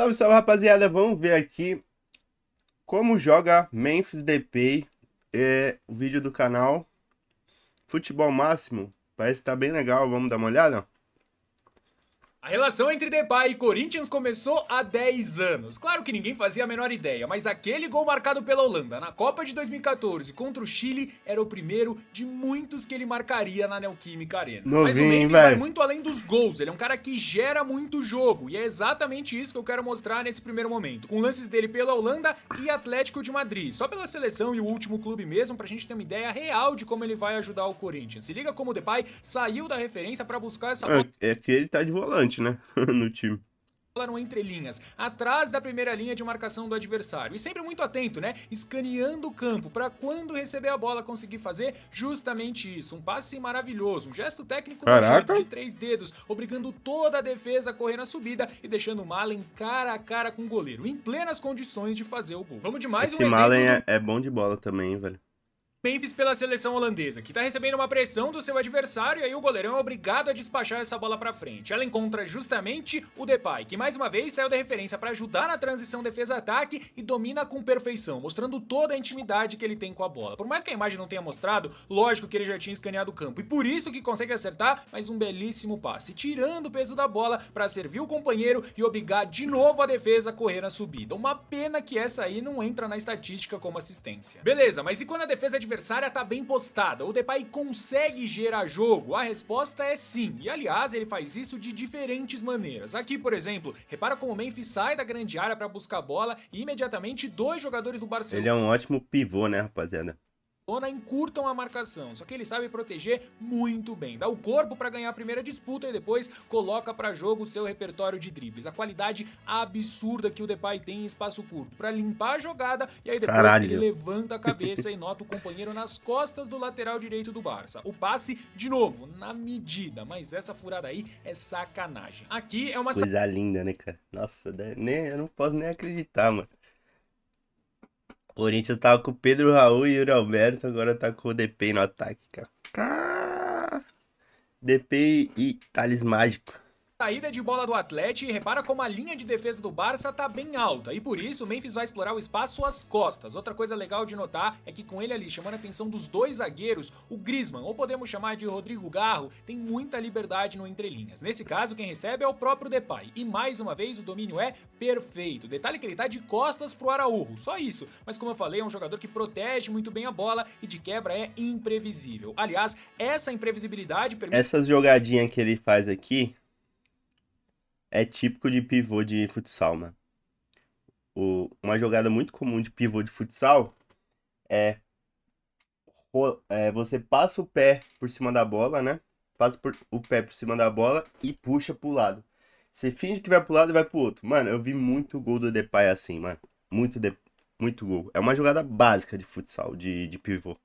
Salve, salve, rapaziada. Vamos ver aqui como joga Memphis Depay. É o vídeo do canal Futebol Máximo. Parece que tá bem legal. Vamos dar uma olhada? A relação entre Depay e Corinthians começou há 10 anos. Claro que ninguém fazia a menor ideia, mas aquele gol marcado pela Holanda na Copa de 2014 contra o Chile era o primeiro de muitos que ele marcaria na Neoquímica Arena. Novinho, mas o Memphis vai muito além dos gols, ele é um cara que gera muito jogo, e é exatamente isso que eu quero mostrar nesse primeiro momento, com lances dele pela Holanda e Atlético de Madrid, só pela seleção e o último clube mesmo, pra gente ter uma ideia real de como ele vai ajudar o Corinthians. Se liga como o Depay saiu da referência para buscar essa... É, é que ele tá de volante volante, né? no time falaram entre linhas, atrás da primeira linha de marcação do adversário. E sempre muito atento, né? Escaneando o campo para quando receber a bola conseguir fazer justamente isso. Um passe maravilhoso, um gesto técnico Caraca. de três dedos, obrigando toda a defesa a correr na subida e deixando o Malen cara a cara com o goleiro, em plenas condições de fazer o gol. Vamos demais mais Esse um Malen é, é bom de bola também, velho. Memphis pela seleção holandesa, que tá recebendo uma pressão do seu adversário e aí o goleirão é obrigado a despachar essa bola para frente. Ela encontra justamente o Depay, que mais uma vez saiu da referência para ajudar na transição defesa-ataque e domina com perfeição, mostrando toda a intimidade que ele tem com a bola. Por mais que a imagem não tenha mostrado, lógico que ele já tinha escaneado o campo e por isso que consegue acertar mais um belíssimo passe, tirando o peso da bola para servir o companheiro e obrigar de novo a defesa a correr na subida. Uma pena que essa aí não entra na estatística como assistência. Beleza, mas e quando a defesa é adversária está bem postada, o Depay consegue gerar jogo? A resposta é sim, e aliás, ele faz isso de diferentes maneiras. Aqui, por exemplo, repara como o Memphis sai da grande área para buscar bola e imediatamente dois jogadores do Barcelona... Ele é um ótimo pivô, né, rapaziada? encurtam a marcação, só que ele sabe proteger muito bem. Dá o corpo para ganhar a primeira disputa e depois coloca para jogo o seu repertório de dribles. A qualidade absurda que o Depay tem em espaço curto para limpar a jogada e aí depois Caralho. ele levanta a cabeça e nota o companheiro nas costas do lateral direito do Barça. O passe de novo na medida, mas essa furada aí é sacanagem. Aqui é uma coisa linda, né, cara? Nossa, né? eu não posso nem acreditar, mano. Corinthians tava com o Pedro Raul e Yuri Alberto, agora tá com o DP no ataque, cara. DP e Thales Mágico. Saída de bola do Atlético e repara como a linha de defesa do Barça tá bem alta e por isso o Memphis vai explorar o espaço às costas. Outra coisa legal de notar é que com ele ali chamando a atenção dos dois zagueiros, o Griezmann, ou podemos chamar de Rodrigo Garro, tem muita liberdade no entrelinhas. Nesse caso, quem recebe é o próprio Depay e mais uma vez o domínio é perfeito. Detalhe que ele tá de costas pro Araújo, só isso. Mas como eu falei, é um jogador que protege muito bem a bola e de quebra é imprevisível. Aliás, essa imprevisibilidade permite... Essas jogadinhas que ele faz aqui, é típico de pivô de futsal, mano. O, uma jogada muito comum de pivô de futsal é, é, você passa o pé por cima da bola, né? Passa por, o pé por cima da bola e puxa pro lado. Você finge que vai pro lado e vai pro outro. Mano, eu vi muito gol do Depay assim, mano. Muito, de, muito gol. É uma jogada básica de futsal, de, de pivô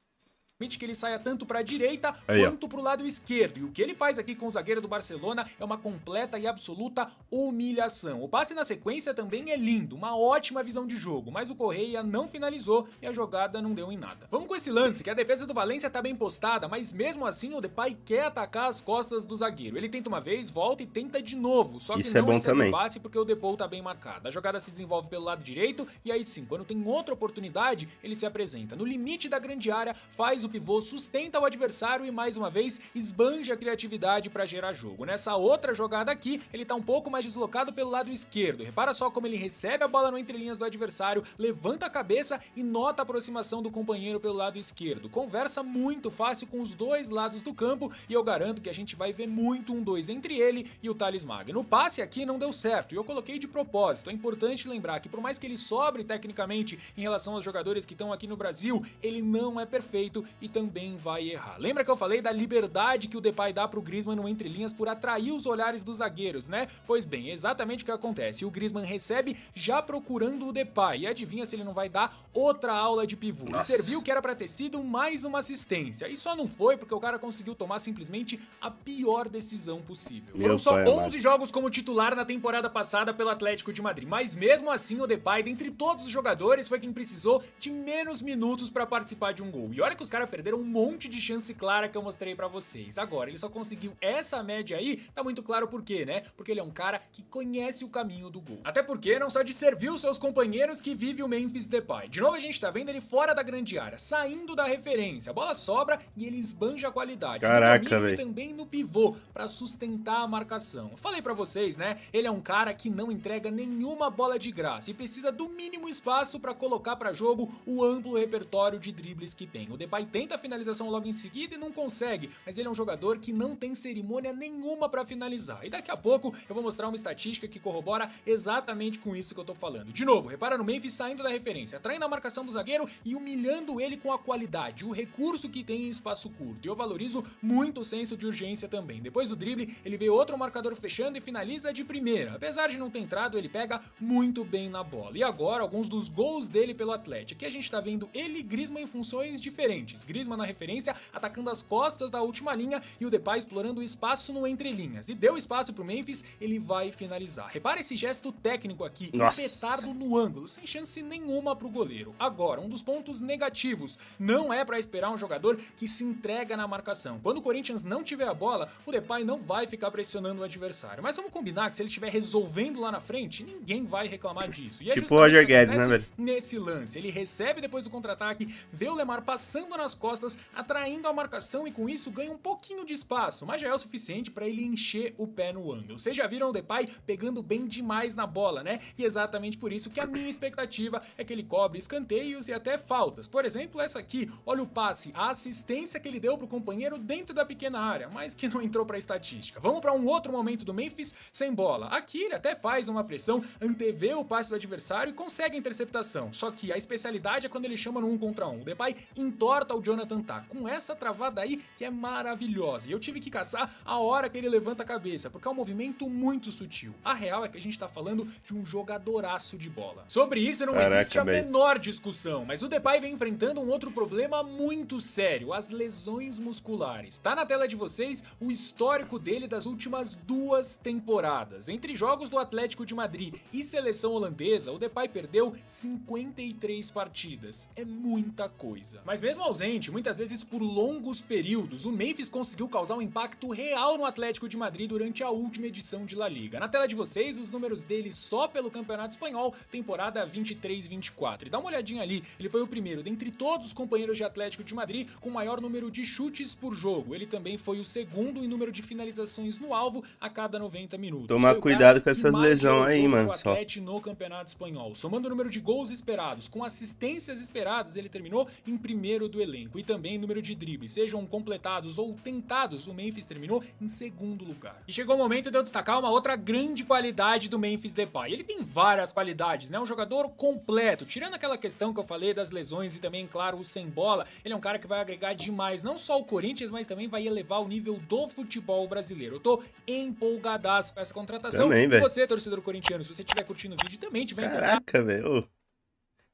permite que ele saia tanto para a direita Aí, quanto para o lado esquerdo. E o que ele faz aqui com o zagueiro do Barcelona é uma completa e absoluta humilhação. O passe na sequência também é lindo, uma ótima visão de jogo, mas o Correia não finalizou e a jogada não deu em nada. Vamos com esse lance, que a defesa do Valência tá bem postada, mas mesmo assim o Depay quer atacar as costas do zagueiro. Ele tenta uma vez, volta e tenta de novo, só que Isso é não é recebe também. o passe porque o Depou tá bem marcado. A jogada se desenvolve pelo lado direito e aí sim, quando tem outra oportunidade, ele se apresenta. No limite da grande área, faz o pivô sustenta o adversário e mais uma vez esbanja a criatividade para gerar jogo. Nessa outra jogada aqui, ele está um pouco mais deslocado pelo lado esquerdo. Repara só como ele recebe a bola no entrelinhas do adversário, levanta a cabeça e nota a aproximação do companheiro pelo lado esquerdo. Conversa muito fácil com os dois lados do campo e eu garanto que a gente vai ver muito um dois entre ele e o Thales Magno. O passe aqui não deu certo e eu coloquei de propósito. É importante lembrar que por mais que ele sobre tecnicamente em relação aos jogadores que estão aqui no Brasil, ele não é perfeito e também vai errar. Lembra que eu falei da liberdade que o Depay dá pro Griezmann no entrelinhas por atrair os olhares dos zagueiros, né? Pois bem, exatamente o que acontece. O Griezmann recebe já procurando o Depay e adivinha se ele não vai dar outra aula de pivô. E serviu que era para ter sido mais uma assistência. E só não foi porque o cara conseguiu tomar simplesmente a pior decisão possível. Meu Foram só 11 jogos como titular na temporada passada pelo Atlético de Madrid, mas mesmo assim o Depay, dentre todos os jogadores, foi quem precisou de menos minutos para participar de um gol. E olha que os caras Carolina perderam um monte de chance clara que eu mostrei pra vocês. Agora, ele só conseguiu essa média aí, tá muito claro por quê, né? Porque ele é um cara que conhece o caminho do gol. Até porque não só de servir os seus companheiros que vive o Memphis Depay. De novo a gente tá vendo ele fora da grande área, saindo da referência. A bola sobra e ele esbanja a qualidade. Caraca, velho. também no pivô para sustentar a marcação. falei para vocês, né? Ele é um cara que não entrega nenhuma bola de graça e precisa do mínimo espaço para colocar para jogo o amplo repertório de dribles que tem. O Depay tenta a finalização logo em seguida e não consegue, mas ele é um jogador que não tem cerimônia nenhuma para finalizar. E daqui a pouco eu vou mostrar uma estatística que corrobora exatamente com isso que eu tô falando. De novo, repara no Memphis saindo da referência, atraindo a marcação do zagueiro e humilhando ele com a qualidade, o recurso que tem em espaço curto. E eu valorizo muito o senso de urgência também. Depois do drible, ele vê outro marcador fechando e finaliza de primeira. Apesar de não ter entrado, ele pega muito bem na bola. E agora, alguns dos gols dele pelo Atlético. Aqui a gente tá vendo ele e Griezmann em funções diferentes. Griezmann na referência, atacando as costas da última linha e o Depay explorando o espaço no entrelinhas. E deu espaço pro Memphis, ele vai finalizar. Repara esse gesto técnico aqui, um petardo no ângulo, sem chance nenhuma pro goleiro. Agora, um dos pontos negativos, não é para esperar um jogador que se entrega na marcação. Quando o Corinthians não tiver a bola, o Depay não vai ficar pressionando o adversário. Mas vamos combinar que se ele estiver resolvendo lá na frente, ninguém vai reclamar disso. E é tipo o Roger Guedes, né, velho? Nesse lance, ele recebe depois do contra-ataque, vê o Lemar passando nas costas, atraindo a marcação e com isso ganha um pouquinho de espaço, mas já é o suficiente para ele encher o pé no ângulo. Vocês já viram o Depay pegando bem demais na bola, né? E é exatamente por isso que a minha expectativa é que ele cobre escanteios e até faltas. Por exemplo, essa aqui, olha o passe, a assistência que ele deu pro companheiro dentro da pequena área, mas que não entrou para estatística. Vamos para um outro momento do Memphis sem bola. Aqui ele até faz uma pressão, antevê o passe do adversário e consegue a interceptação. Só que a especialidade é quando ele chama no um contra um. O Depay entorta o Jonathan tá, com essa travada aí que é maravilhosa. E eu tive que caçar a hora que ele levanta a cabeça, porque é um movimento muito sutil. A real é que a gente tá falando de um jogadoraço de bola. Sobre isso não Caraca, existe a man. menor discussão, mas o Depay vem enfrentando um outro problema muito sério, as lesões musculares. Tá na tela de vocês o histórico dele das últimas duas temporadas. Entre jogos do Atlético de Madrid e seleção holandesa, o Depay perdeu 53 partidas. É muita coisa. Mas mesmo ausente muitas vezes por longos períodos, o Memphis conseguiu causar um impacto real no Atlético de Madrid durante a última edição de La Liga. Na tela de vocês, os números dele só pelo Campeonato Espanhol, temporada 23-24. E dá uma olhadinha ali, ele foi o primeiro dentre todos os companheiros de Atlético de Madrid com maior número de chutes por jogo. Ele também foi o segundo em número de finalizações no alvo a cada 90 minutos. Tomar cuidado com essas lesões aí, mano. O Atlético no Campeonato Espanhol, somando o número de gols esperados com assistências esperadas, ele terminou em primeiro do elenco elenco e também número de dribles, sejam completados ou tentados, o Memphis terminou em segundo lugar. E chegou o momento de eu destacar uma outra grande qualidade do Memphis Depay. Ele tem várias qualidades, né? É um jogador completo, tirando aquela questão que eu falei das lesões e também, claro, o sem bola, ele é um cara que vai agregar demais, não só o Corinthians, mas também vai elevar o nível do futebol brasileiro. Eu tô empolgadaço com essa contratação. Também, e você, torcedor corintiano, se você estiver curtindo o vídeo, também tiver Caraca, velho.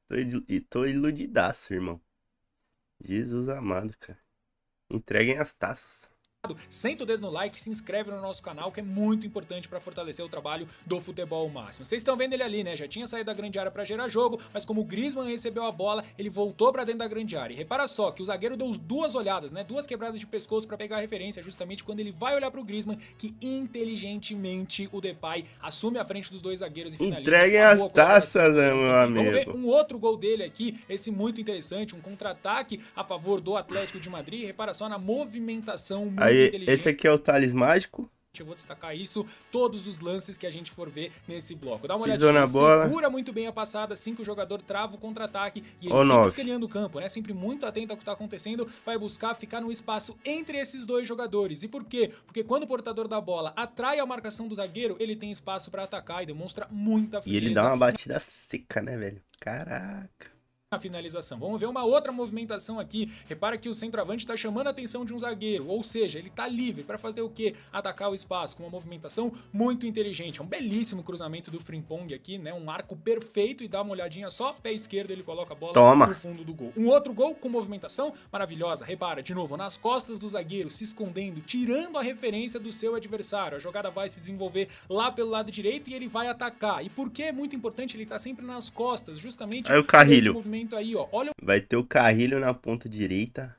Tô, tô iludidaço, irmão. Jesus amado, cara. Entreguem as taças senta o dedo no like, se inscreve no nosso canal que é muito importante para fortalecer o trabalho do futebol máximo. Vocês estão vendo ele ali, né? Já tinha saído da grande área para gerar jogo, mas como o Griezmann recebeu a bola, ele voltou para dentro da grande área. E repara só que o zagueiro deu duas olhadas, né? Duas quebradas de pescoço para pegar a referência, justamente quando ele vai olhar para o Griezmann, que inteligentemente o Depay assume a frente dos dois zagueiros e finaliza. Entreguem as taças, né, meu amigo. Vamos ver um outro gol dele aqui, esse muito interessante, um contra-ataque a favor do Atlético de Madrid. Repara só na movimentação muito Aí, esse aqui é o Thales Mágico. Eu vou destacar isso, todos os lances que a gente for ver nesse bloco. Dá uma olhadinha, na bola. segura muito bem a passada, assim que o jogador trava o contra-ataque e ele o sempre escaneando o campo, né? Sempre muito atento ao que tá acontecendo, vai buscar ficar no espaço entre esses dois jogadores. E por quê? Porque quando o portador da bola atrai a marcação do zagueiro, ele tem espaço para atacar e demonstra muita frieza. E ele dá uma batida seca, né, velho? Caraca a finalização. Vamos ver uma outra movimentação aqui. Repara que o centroavante está chamando a atenção de um zagueiro, ou seja, ele está livre para fazer o quê? Atacar o espaço com uma movimentação muito inteligente. É um belíssimo cruzamento do Frimpong aqui, né? Um arco perfeito e dá uma olhadinha só, pé esquerdo ele coloca a bola Toma. no fundo do gol. Um outro gol com movimentação maravilhosa. Repara, de novo, nas costas do zagueiro, se escondendo, tirando a referência do seu adversário. A jogada vai se desenvolver lá pelo lado direito e ele vai atacar. E por que é muito importante ele estar tá sempre nas costas? Justamente Aí o carrilho. movimento aí, ó. Olha... Vai ter o Carrilho na ponta direita.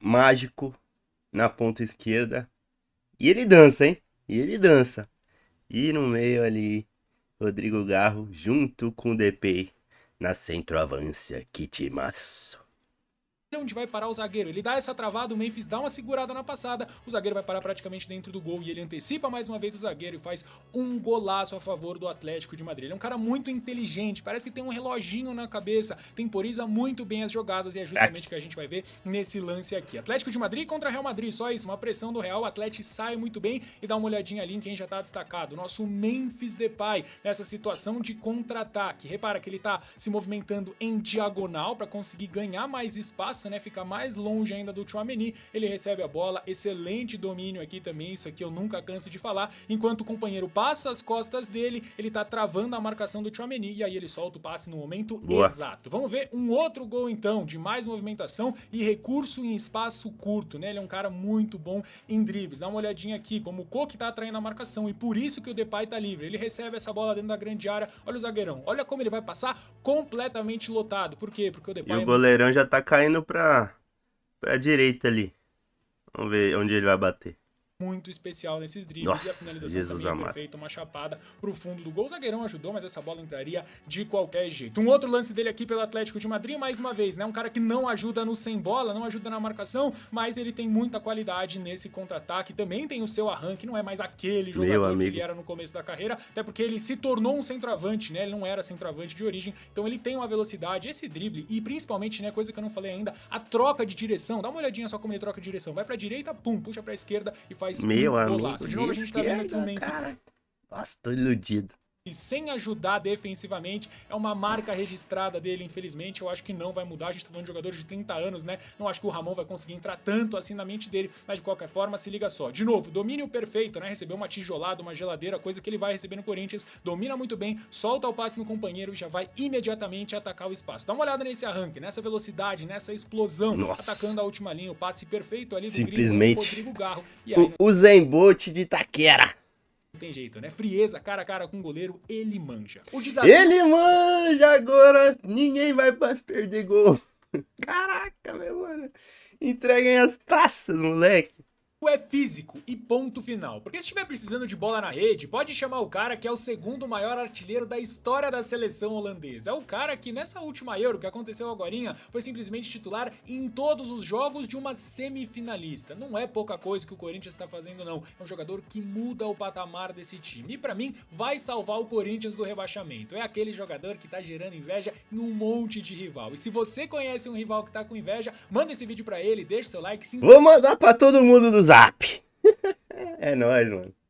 Mágico na ponta esquerda. E ele dança, hein? E ele dança. E no meio ali, Rodrigo Garro junto com o DP na centroavância. Kitimaço onde vai parar o zagueiro. Ele dá essa travada, o Memphis dá uma segurada na passada, o zagueiro vai parar praticamente dentro do gol e ele antecipa mais uma vez o zagueiro e faz um golaço a favor do Atlético de Madrid. Ele é um cara muito inteligente, parece que tem um reloginho na cabeça, temporiza muito bem as jogadas e é justamente o que a gente vai ver nesse lance aqui. Atlético de Madrid contra Real Madrid, só isso, uma pressão do Real, o Atlético sai muito bem e dá uma olhadinha ali em quem já tá destacado, nosso Memphis Depay, nessa situação de contra-ataque. Repara que ele tá se movimentando em diagonal para conseguir ganhar mais espaço né? Fica mais longe ainda do Chouameni. Ele recebe a bola, excelente domínio aqui também, isso aqui eu nunca canso de falar. Enquanto o companheiro passa as costas dele, ele tá travando a marcação do Chouameni e aí ele solta o passe no momento Boa. exato. Vamos ver um outro gol então, de mais movimentação e recurso em espaço curto, né? Ele é um cara muito bom em dribles. Dá uma olhadinha aqui como o Koke tá atraindo a marcação e por isso que o Depay tá livre. Ele recebe essa bola dentro da grande área. Olha o zagueirão, olha como ele vai passar completamente lotado. Por quê? Porque o Depay... E o é goleirão já tá caindo pra pra, pra direita ali. Vamos ver onde ele vai bater muito especial nesses dribles Nossa, e a finalização Jesus também perfeita, uma chapada pro fundo do gol. O zagueirão ajudou, mas essa bola entraria de qualquer jeito. Um outro lance dele aqui pelo Atlético de Madrid, mais uma vez, né? Um cara que não ajuda no sem bola, não ajuda na marcação, mas ele tem muita qualidade nesse contra-ataque. Também tem o seu arranque, não é mais aquele jogador que ele era no começo da carreira, até porque ele se tornou um centroavante, né? Ele não era centroavante de origem, então ele tem uma velocidade, esse drible e principalmente, né, coisa que eu não falei ainda, a troca de direção. Dá uma olhadinha só como ele troca de direção. Vai pra direita, pum, puxa pra esquerda e faz faz Meu um amigo, golaço. De novo, a gente tá vendo é, aqui Cara, nossa, iludido sem ajudar defensivamente. É uma marca registrada dele, infelizmente. Eu acho que não vai mudar. A gente tá falando de jogador de 30 anos, né? Não acho que o Ramon vai conseguir entrar tanto assim na mente dele. Mas de qualquer forma, se liga só. De novo, domínio perfeito, né? Recebeu uma tijolada, uma geladeira, coisa que ele vai receber no Corinthians. Domina muito bem, solta o passe no companheiro e já vai imediatamente atacar o espaço. Dá uma olhada nesse arranque, nessa velocidade, nessa explosão. Nossa. Atacando a última linha, o passe perfeito ali do Simplesmente. Gris, Rodrigo Garro. Aí... o, o Zembote de Taquera tem jeito, né? Frieza, cara a cara com o goleiro, ele manja. O desafio... Ele manja agora, ninguém vai mais perder gol. Caraca, meu mano. Entreguem as taças, moleque é físico e ponto final. Porque se estiver precisando de bola na rede, pode chamar o cara que é o segundo maior artilheiro da história da seleção holandesa. É o cara que nessa última Euro que aconteceu agorinha foi simplesmente titular em todos os jogos de uma semifinalista. Não é pouca coisa que o Corinthians está fazendo não. É um jogador que muda o patamar desse time e para mim vai salvar o Corinthians do rebaixamento. É aquele jogador que tá gerando inveja em um monte de rival. E se você conhece um rival que tá com inveja, manda esse vídeo para ele, deixa seu like, se Vou mandar para todo mundo do zap. é nóis, mano.